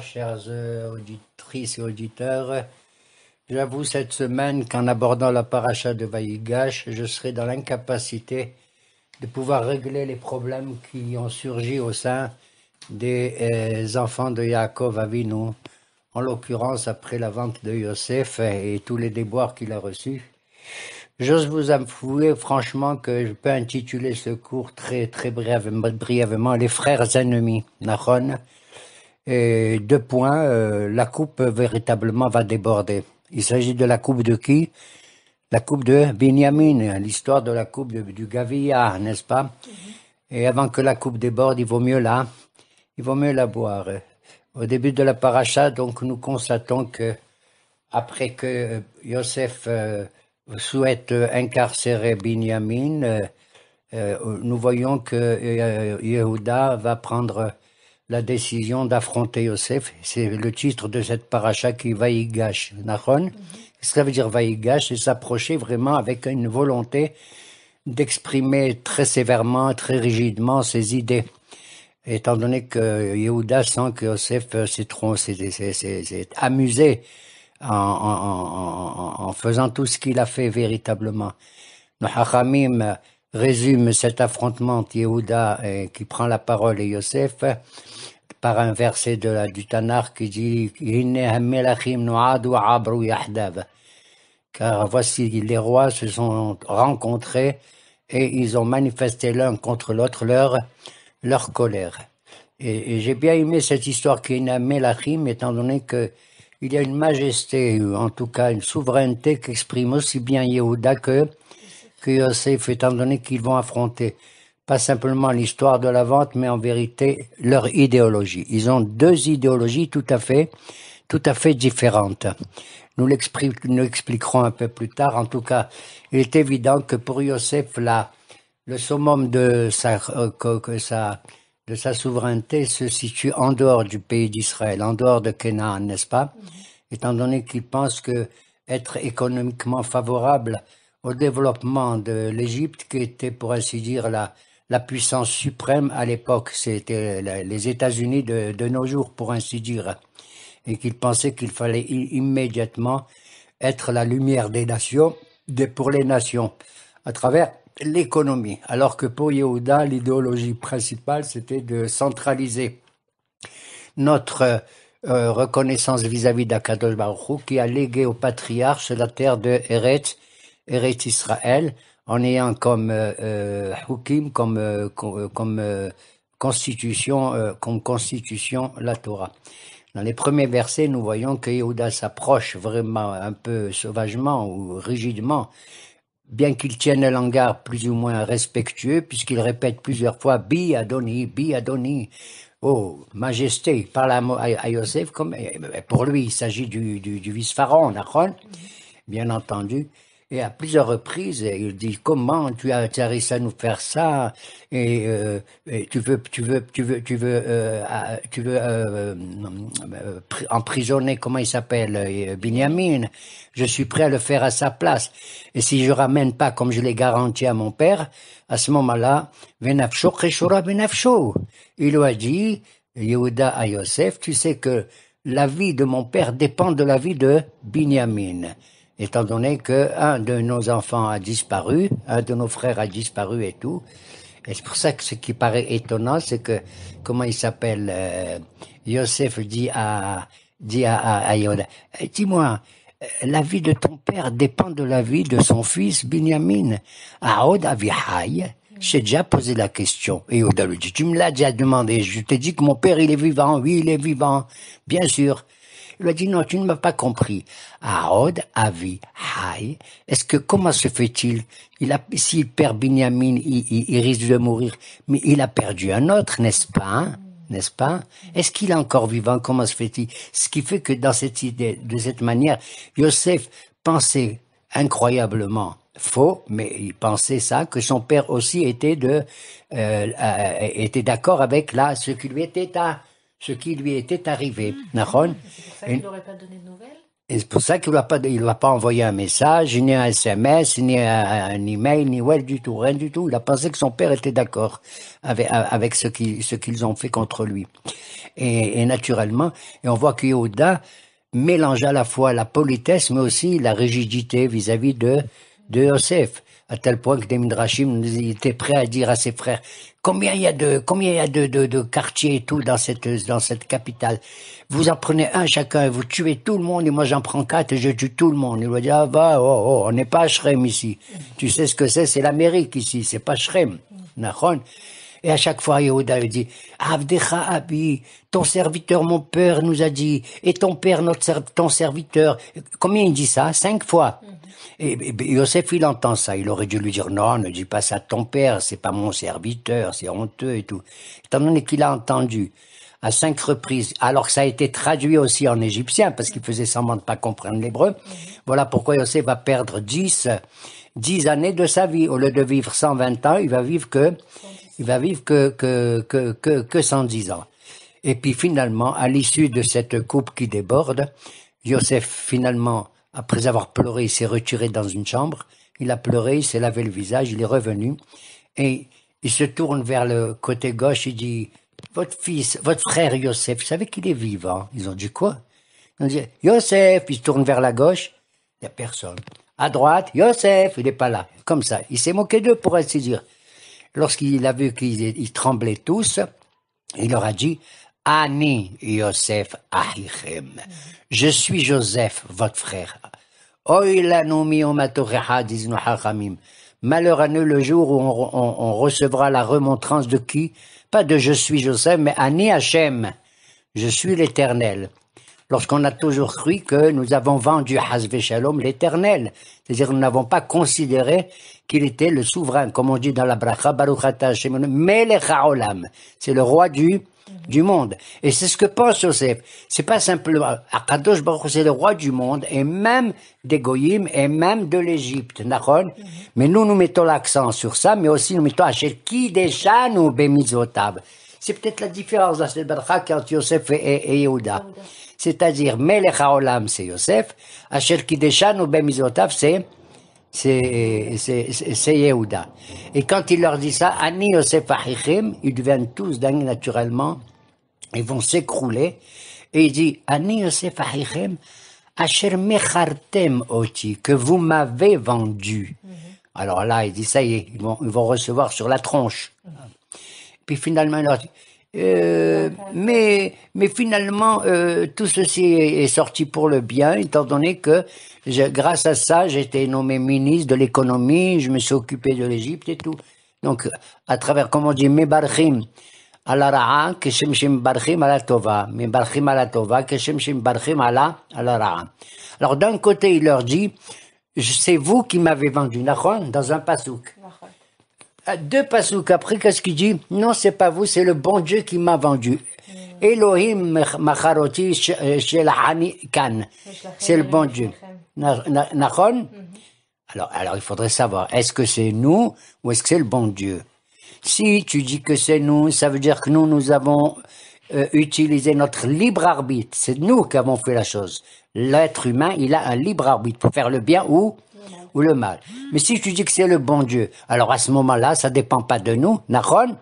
chers auditrices et auditeurs, j'avoue cette semaine qu'en abordant la paracha de Vaïgash, je serai dans l'incapacité de pouvoir régler les problèmes qui ont surgi au sein des euh, enfants de Yaakov Avinu, en l'occurrence après la vente de Yosef et tous les déboires qu'il a reçus. J'ose vous avouer franchement que je peux intituler ce cours très très brièvement, brièvement Les frères ennemis, Naron. Et deux points, euh, la coupe véritablement va déborder. Il s'agit de la coupe de qui La coupe de Binyamin, l'histoire de la coupe du Gaviya, n'est-ce pas Et avant que la coupe déborde, il vaut mieux la, il vaut mieux la boire. Au début de la paracha, donc, nous constatons que après que euh, Yosef euh, souhaite euh, incarcérer Binyamin, euh, euh, nous voyons que Yehuda va prendre la décision d'affronter Yosef. C'est le titre de cette paracha qui va mhm. Ce que Ça veut dire va c'est s'approcher vraiment avec une volonté d'exprimer très sévèrement, très rigidement ses idées. Étant donné que Yehuda sent que Yosef s'est amusé en, faisant tout ce qu'il a fait véritablement. Le résume cet affrontement Yehuda euh, qui prend la parole et Yosef par un verset de la, du Tanakh qui dit Car voici les rois se sont rencontrés et ils ont manifesté l'un contre l'autre leur, leur colère. Et, j'ai bien aimé cette histoire qui est étant donné que il y a une majesté, euh, en tout cas une souveraineté qu'exprime aussi bien Yehuda que, Yosef, étant donné qu'ils vont affronter pas simplement l'histoire de la vente, mais en vérité leur idéologie. Ils ont deux idéologies tout à fait, tout à fait différentes. Nous l'expliquerons un peu plus tard. En tout cas, il est évident que pour Yosef, là, le summum de sa, euh, sa de sa souveraineté se situe en dehors du pays d'Israël, en dehors de Canaan, n'est-ce pas mhm. Étant donné qu'il pense que être économiquement favorable au développement de l'Égypte, qui était pour ainsi dire la, puissance suprême à l'époque, c'était les États-Unis de, nos jours, pour ainsi dire, et qu'il pensait qu'il fallait immédiatement être la lumière des nations, de pour les nations, à travers l'économie, alors que pour Yehuda, l'idéologie principale, c'était de centraliser notre euh, reconnaissance vis-à-vis d'Akadol Baruch qui a légué au patriarche la terre de Eretz, Israël, en ayant comme euh, euh hukim, comme, euh, comme constitution, comme constitution la Torah. Dans les premiers versets, nous voyons que Yehuda s'approche vraiment un peu sauvagement ou rigidement bien qu'il tienne un langage plus ou moins respectueux, puisqu'il répète plusieurs fois Bi Adoni, Bi Adoni. Oh, Majesté, parle à, comme. Pour lui, il s'agit du, du, du vice-pharaon, mm-hmm. Bien entendu et à plusieurs reprises, il dit comment tu as réussi à nous faire ça euh, et, tu veux, tu veux, tu veux, tu veux, euh, euh, emprisonner comment il s'appelle, Binyamin. Je suis prêt à le faire à sa place. Et si je ramène pas comme je l'ai garanti à mon père, à ce moment-là, Il lui a dit, Yehuda à Yosef, tu sais que la vie de mon père dépend de la vie de Binyamin étant donné que un de nos enfants a disparu, un de nos frères a disparu et tout. Et c'est pour ça que ce qui paraît étonnant, c'est que comment il s'appelle euh, Yosef dit à dit à, eh, dis-moi, euh, la vie de ton père dépend de la vie de son fils Binyamin. Aod Avihai, j'ai déjà posé la question. Et Yoda lui dit, tu me l'as déjà demandé. Je t'ai dit que mon père, il est vivant. Oui, il est vivant. Bien sûr. Il a dit, non, tu ne m'as pas compris. a Avi, Hai. Est-ce que, comment se fait-il? Il a, s'il perd Binyamin, il, il, risque de mourir. Mais il a perdu un autre, n'est-ce pas? Hein? N'est-ce pas? Est-ce qu'il est encore vivant? Comment se fait-il? Ce qui fait que dans cette idée, de cette manière, Yosef pensait incroyablement faux, mais il pensait ça, que son père aussi était de euh, euh, était d'accord avec là ce qui lui était à, ce qui lui était arrivé. Mmh. C'est pour ça qu'il n'aurait pas donné de nouvelles c'est pour ça qu'il ne l'a pas envoyé un message, ni un SMS, ni un, email, ni well du tout, rien du tout. Il a pensé que son père était d'accord avec, ce qu'ils ont fait contre lui. Et, naturellement, et on voit qu'Yoda mélange à la fois la politesse, mais aussi la rigidité vis-à-vis de, de Yosef à tel point que les Midrashim était prêt à dire à ses frères combien il y a de combien il y a de, de, de quartiers et tout dans cette dans cette capitale. Vous en prenez un chacun et vous tuez tout le monde et moi j'en prends quatre et je tue tout le monde. Il va dire ah oh, oh on n'est pas à Shrem ici. Tu sais ce que c'est c'est l'Amérique ici c'est pas Shrem. Et à chaque fois, Yehuda lui dit, Avdecha Abi, ton serviteur, mon père, nous a dit, et ton père, notre ton serviteur. Combien il dit ça? Cinq fois. Mhm. Et, Yosef, il entend ça. Il aurait dû lui dire, non, ne dis pas ça ton père, c'est pas mon serviteur, c'est honteux et tout. Étant donné qu'il a entendu à cinq reprises, alors que ça a été traduit aussi en égyptien, parce qu'il mhm. faisait semblant de pas comprendre l'hébreu. Mhm. Voilà pourquoi Yosef va perdre dix, dix années de sa vie. Au lieu de vivre 120 ans, il va vivre que il va vivre que, que, que, que, que 110 ans. Et puis finalement, à l'issue de cette coupe qui déborde, Joseph finalement, après avoir pleuré, il s'est retiré dans une chambre. Il a pleuré, il s'est lavé le visage, il est revenu. Et il se tourne vers le côté gauche, il dit, votre fils, votre frère Joseph, vous savez qu'il est vivant. Ils ont dit quoi? Ils ont dit, Joseph, il se tourne vers la gauche. Il n'y a personne. À droite, Joseph, il n'est pas là. Comme ça. Il s'est moqué d'eux pour ainsi dire. Lorsqu'il a vu qu'ils tremblaient tous, il leur a dit Ani Yosef Je suis Joseph, votre frère. Malheur à nous le jour où on, recevra la remontrance de qui Pas de je suis Joseph, mais Ani Hachem. Je suis l'Éternel lorsqu'on a toujours cru que nous avons vendu Hashem Shalom l'éternel. C'est-à-dire nous n'avons pas considéré qu'il était le souverain, comme on dit dans la bracha, Baruch Melech Haolam. C'est le roi du, du monde. Et c'est ce que pense Joseph. C'est pas simplement, Akadosh Baruch c'est le roi du monde, et même des Goyim, et même de l'Égypte, d'accord? Mhm. Mais nous, nous mettons l'accent sur ça, mais aussi nous mettons à qui déjà nous Bemizotav. C'est peut-être la différence dans cette entre Yosef et, et Yehuda. C'est-à-dire, Melecha Olam, c'est Yosef, Asher Kideshan ou Bemizotav, c'est c'est Yehuda. Et quand il leur dit ça, Ani Yosef Achichim, ils deviennent tous dingues naturellement, ils vont s'écrouler, et il dit, Ani Yosef Achichim, Asher Mechartem Oti, que vous m'avez vendu. Mhm. Alors là, il dit, ça y est, ils vont, ils vont recevoir sur la tronche. Mhm. Puis finalement, euh, mais, mais finalement, euh, tout ceci est, sorti pour le bien, étant donné que grâce à ça, j'ai été nommé ministre de l'économie, je me suis occupé de l'Égypte et tout. Donc, à travers, comment on dit, me à la Ra'a, Shem Barchim à la Tova, barchim à la Tova, que Shem Barchim à la, à Alors, d'un côté, il leur dit, c'est vous qui m'avez vendu, dans un pasouk deux pasouks après, qu'est-ce qu'il dit Non, c'est pas vous, c'est le bon Dieu qui m'a vendu. Hmm. Elohim Macharoti Shelahani Khan. C'est le bon Dieu. Nachon hmm. alors, alors, il faudrait savoir, est-ce que c'est nous ou est-ce que c'est le bon Dieu Si tu dis que c'est nous, ça veut dire que nous, nous avons euh, utilisé notre libre arbitre. C'est nous qui avons fait la chose. L'être humain, il a un libre arbitre pour faire le bien ou ou le mal. Mais si tu dis que c'est le bon Dieu, alors à ce moment-là, ça ne dépend pas de nous, Nahron.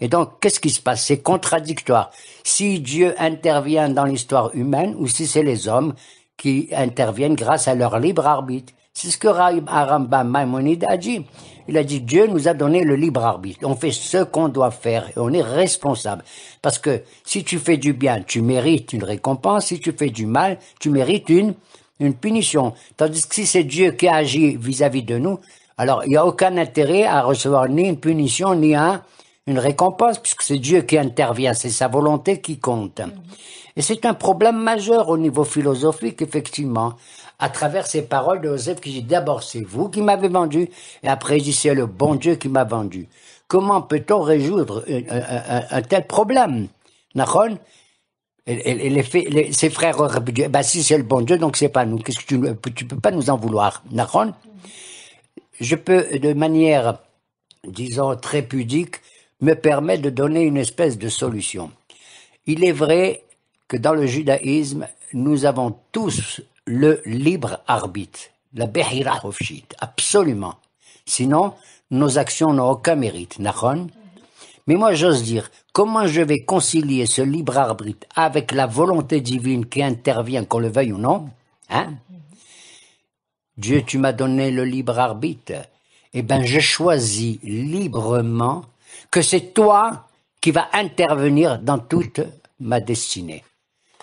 Et donc, qu'est-ce qui se passe C'est contradictoire. Si Dieu intervient dans l'histoire humaine, ou si c'est les hommes qui interviennent grâce à leur libre arbitre. C'est ce que Rambam Maimonide a dit. Il a dit, Dieu nous a donné le libre arbitre. On fait ce qu'on doit faire et on est responsable. Parce que si tu fais du bien, tu mérites une récompense. Si tu fais du mal, tu mérites une une punition. Tandis que si c'est Dieu qui agit vis-à-vis de nous, alors il n'y a aucun intérêt à recevoir ni une punition, ni une récompense, puisque c'est Dieu qui intervient, c'est sa volonté qui compte. Mhm. Et c'est un problème majeur au niveau philosophique, effectivement, à travers ces paroles de Joseph qui dit d'abord c'est vous qui m'avez vendu, et après il dit c'est le bon Dieu qui m'a vendu. Comment peut-on résoudre un, euh, euh, euh, un, tel problème et, ses frères euh, bah, si c'est le bon Dieu, donc c'est pas nous. Qu'est-ce que tu, tu peux pas nous en vouloir. Je peux, de manière, disons, très pudique, me permettre de donner une espèce de solution. Il est vrai que dans le judaïsme, nous avons tous le libre arbitre, la behira absolument. Sinon, nos actions n'ont aucun mérite, mais moi, j'ose dire, comment je vais concilier ce libre arbitre avec la volonté divine qui intervient, qu'on le veuille ou non hein Dieu, tu m'as donné le libre arbitre. Eh bien, je choisis librement que c'est toi qui vas intervenir dans toute ma destinée,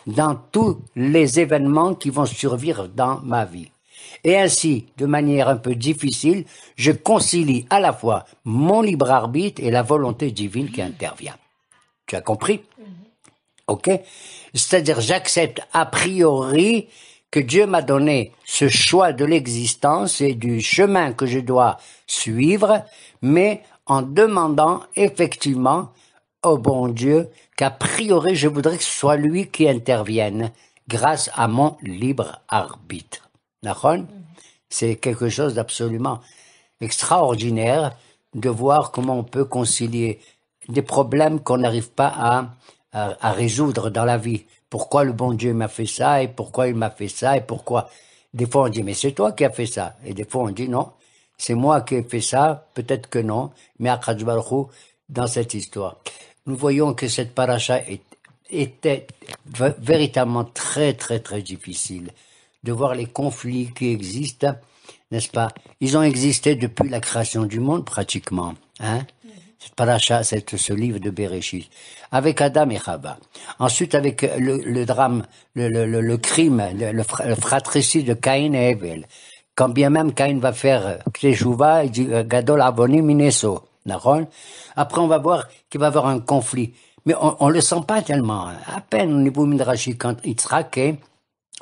dans tous les événements qui vont survivre dans ma vie. Et ainsi, de manière un peu difficile, je concilie à la fois mon libre arbitre et la volonté divine qui intervient. Tu as compris mhm. Ok C'est-à-dire, j'accepte a priori que Dieu m'a donné ce choix de l'existence et du chemin que je dois suivre, mais en demandant effectivement au bon Dieu qu'a priori je voudrais que ce soit lui qui intervienne grâce à mon libre arbitre. C'est quelque chose d'absolument extraordinaire de voir comment on peut concilier des problèmes qu'on n'arrive pas à, à, résoudre dans la vie. Pourquoi le bon Dieu m'a fait ça et pourquoi il m'a fait ça et pourquoi. Des fois on dit mais c'est toi qui as fait ça et des fois on dit non, c'est moi qui ai fait ça, peut-être que non, mais Akadj dans cette histoire. Nous voyons que cette paracha était véritablement très très très difficile de voir les conflits qui existent, n'est-ce pas Ils ont existé depuis la création du monde pratiquement. Hein pas paracha, c'est ce livre de Bereshit, avec Adam et Chava. Ensuite, avec le, drame, le, crime, le, fratricide de Caïn et Abel. Quand bien même Caïn va faire Kteshuvah, il dit euh, Gadol Avoni Mineso. Après, on va voir qu'il va y avoir un conflit. Mais on ne le sent pas tellement. À peine au niveau Midrashi, quand Yitzhak est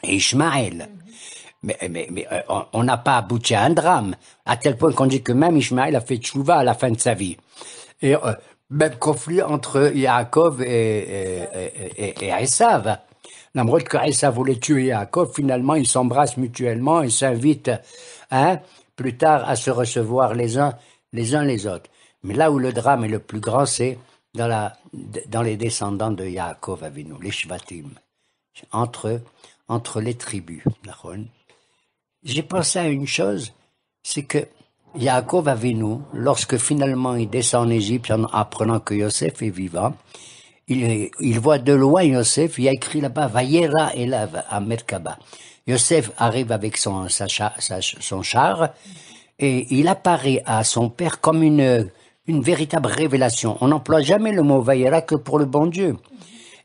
Ishmael, Ishmaël. Mais, euh, on n'a pas abouti à un drame, à tel point qu'on dit que même Ishmaël a fait tchouva à la fin de sa vie. Et euh, même conflit entre Yaakov et, et, et, et Esav. Esav voulait tuer Yaakov, finalement ils s'embrassent mutuellement, ils s'invitent hein, plus tard à se recevoir les uns les uns les autres. Mais là où le drame est le plus grand, c'est dans, dans les descendants de Yaakov nous, les Shvatim. Entre eux, entre les tribus. J'ai pensé à une chose, c'est que Yaakov nous lorsque finalement il descend en Égypte en apprenant que Yosef est vivant, il, voit de loin Yosef, il a écrit là-bas Vayera Elav à Merkaba. Yosef arrive avec son, char et il apparaît à son père comme une, une véritable révélation. On n'emploie jamais le mot Vayera que pour le bon Dieu.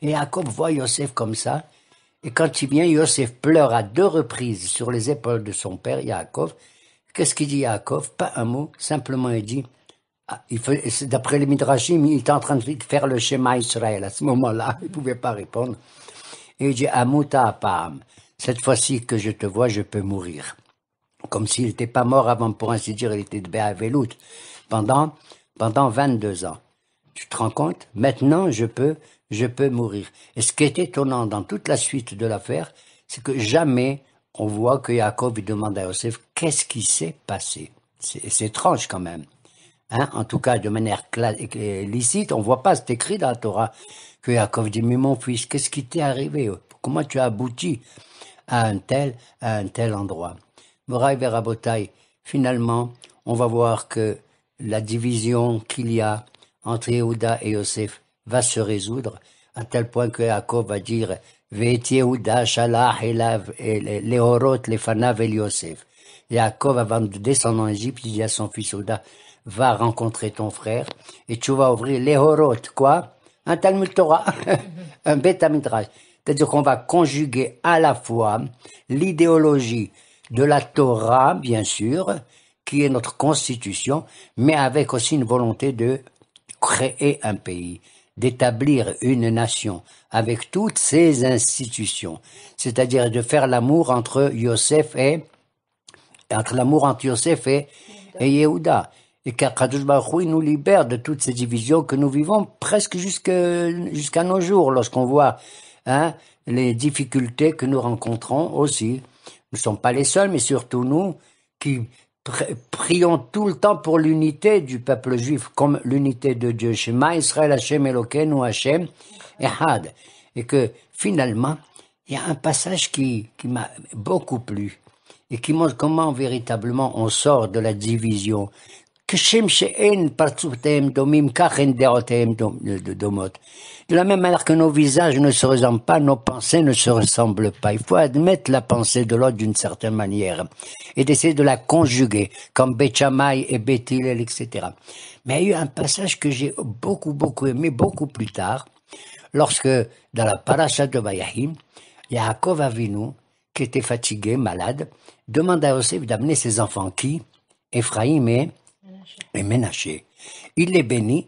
Et Jacob voit Yosef comme ça, et quand il vient, Yosef pleure à deux reprises sur les épaules de son père, Yaakov. Qu'est-ce qu'il dit Yaakov Pas un mot, simplement il dit, ah, d'après les Midrashim, il est en train de faire le schéma Israël à ce moment-là, il ne pouvait pas répondre. Et il dit, Amuta Apam, cette fois-ci que je te vois, je peux mourir. Comme s'il n'était pas mort avant, pour ainsi dire, il était de Be'avelout pendant, pendant 22 ans. Tu te rends compte Maintenant, je peux je peux mourir. Et ce qui est étonnant dans toute la suite de l'affaire, c'est que jamais on voit que Yaakov demande à Yosef qu'est-ce qui s'est passé. C'est étrange quand même. Hein? En tout cas, de manière licite, on voit pas, c'est écrit dans la Torah que Yaakov dit, mais mon fils, qu'est-ce qui t'est arrivé Comment tu as abouti à un tel, à un tel endroit Moraï Verabotaï, finalement, on va voir que la division qu'il y a entre Yehuda et Yosef, va se résoudre à tel point que Jacob va dire et Jacob, avant de descendre en Égypte, il dit à son fils Ouda, va rencontrer ton frère et tu vas ouvrir les horot, quoi Un Talmud Torah, un Betamidraj. C'est-à-dire qu'on va conjuguer à la fois l'idéologie de la Torah, bien sûr, qui est notre constitution, mais avec aussi une volonté de créer un pays d'établir une nation avec toutes ses institutions, c'est-à-dire de faire l'amour entre Yosef et entre l'amour entre Yosef et, et Yehuda. Et qu'Akadosh nous libère de toutes ces divisions que nous vivons presque jusqu'à nos jours, lorsqu'on voit hein, les difficultés que nous rencontrons aussi. Nous ne sommes pas les seuls, mais surtout nous qui prions tout le temps pour l'unité du peuple juif, comme l'unité de Dieu. Shema Israël Hashem ou Hashem Ehad. Et que finalement, il y a un passage qui m'a beaucoup plu et qui montre comment véritablement on sort de la division. De la même manière que nos visages ne se ressemblent pas, nos pensées ne se ressemblent pas. Il faut admettre la pensée de l'autre d'une certaine manière et d'essayer de la conjuguer, comme Béchamay et Bethilel, etc. Mais il y a eu un passage que j'ai beaucoup, beaucoup aimé, beaucoup plus tard, lorsque, dans la paracha de Bayahim, Yaakov Avinu, qui était fatigué, malade, demanda à Yosef d'amener ses enfants qui Ephraim et et Ménaché. Il les bénit,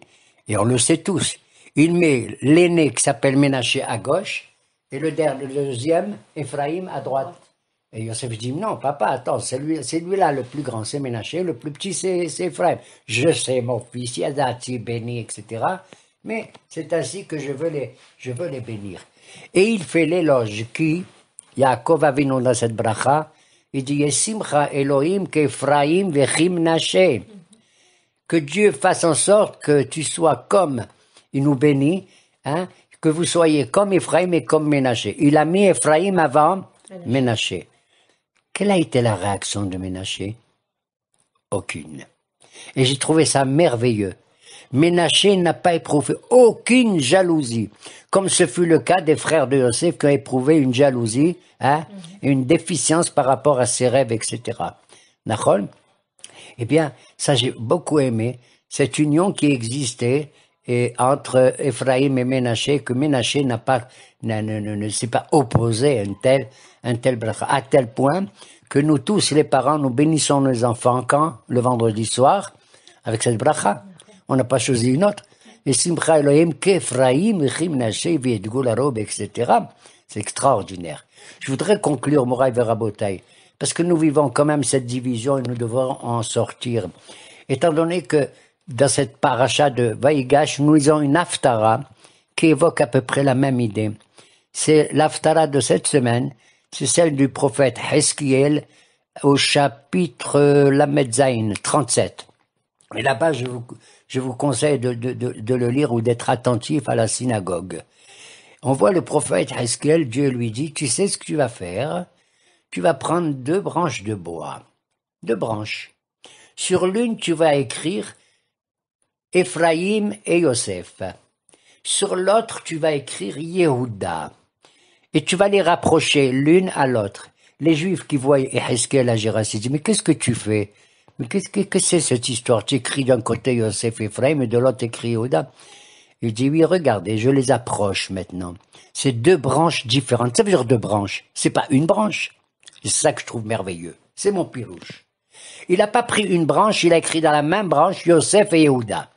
et on le sait tous. Il met l'aîné qui s'appelle Ménaché à gauche, et le, dernier, deuxième, Ephraim, à droite. Et Yosef dit, non, papa, attends, c'est lui, lui, là le plus grand, c'est Ménaché, le plus petit, c'est Ephraim. Je sais, mon fils, Yadati, béni, etc. Mais c'est ainsi que je veux, les, je veux les bénir. Et il fait l'éloge qui, Yaakov venu dans cette bracha, il dit, Yesimcha Elohim, qu'Ephraim Vechim, Naché que Dieu fasse en sorte que tu sois comme, il nous bénit, hein, que vous soyez comme Ephraim et comme Ménaché. Il a mis Ephraim avant Ménaché. Quelle a été la réaction de Ménaché Aucune. Et j'ai trouvé ça merveilleux. Ménaché n'a pas éprouvé aucune jalousie, comme ce fut le cas des frères de Joseph qui ont éprouvé une jalousie, hein, mhm. une déficience par rapport à ses rêves, etc. Nahol, eh bien, ça j'ai beaucoup aimé, cette union qui existait et entre Ephraïm et Ménaché, que Ménaché n'a pas, ne, s'est pas opposé à un tel, un bracha, à tel point que nous tous, les parents, nous bénissons nos enfants quand Le vendredi soir, avec cette bracha. On n'a pas choisi une autre. Et Simcha Elohim, Kephraim, etc. C'est extraordinaire. Je voudrais conclure, Moraï Verabotay, parce que nous vivons quand même cette division et nous devons en sortir. Étant donné que dans cette paracha de Vaïgash, nous lisons une haftara qui évoque à peu près la même idée. C'est l'haftara de cette semaine, c'est celle du prophète Heskiel au chapitre la 37. Et là-bas, je vous, conseille de, de le lire ou d'être attentif à la synagogue. On voit le prophète Heskiel, Dieu lui dit, tu sais ce que tu vas faire, tu vas prendre deux branches de bois. Deux branches. Sur l'une, tu vas écrire Ephraim et Yosef. Sur l'autre, tu vas écrire Yehuda. Et tu vas les rapprocher l'une à l'autre. Les Juifs qui voient Ezekiel à la ils disent, mais qu'est-ce que tu fais Mais qu'est-ce que, que c'est cette histoire Tu écris d'un côté Yosef et Ephraim et de l'autre tu écris Yehuda. Il dit, oui, regardez, je les approche maintenant. C'est deux branches différentes. Ça veut dire deux branches. C'est pas une branche. C'est ça que je trouve merveilleux. C'est mon pirouche. Il n'a pas pris une branche, il a écrit dans la même branche Yosef et Yehuda.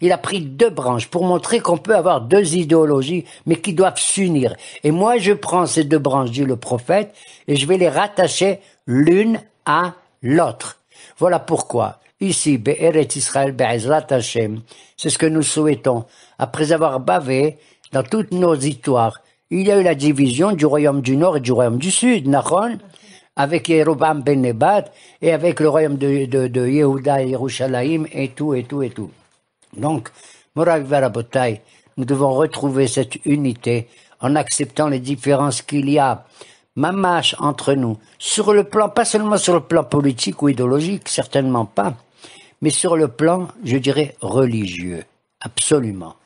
Il a pris deux branches pour montrer qu'on peut avoir deux idéologies, mais qui doivent s'unir. Et moi, je prends ces deux branches, dit le prophète, et je vais les rattacher l'une à l'autre. Voilà pourquoi, ici, Be'eret Israël, Be'ezrat Hashem, c'est ce que nous souhaitons, après avoir bavé dans toutes nos histoires, il y a eu la division du royaume du Nord et du royaume du Sud, Nahon, avec Yerubam ben Nebad et avec le royaume de, de, Yehuda et Yerushalayim et tout, et tout, et tout. Donc, nous devons retrouver cette unité en acceptant les différences qu'il y a, mamache, entre nous, sur le plan, pas seulement sur le plan politique ou idéologique, certainement pas, mais sur le plan, je dirais, religieux. Absolument.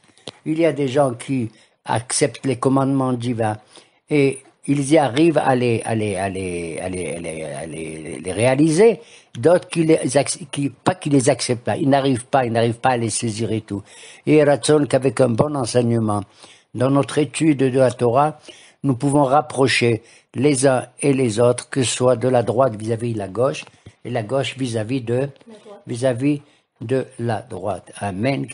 Il y a des gens qui acceptent les commandements divins et ils y arrivent à les, les, réaliser, d'autres qui les les acceptent pas, ils n'arrivent pas, ils n'arrivent pas à les saisir et tout. Et Ratson qu'avec un bon enseignement, dans notre étude de la Torah, nous pouvons rapprocher les uns et les autres, que ce soit de la droite vis-à-vis de la gauche, et la gauche vis-à-vis de, vis-à-vis de la droite. Amen,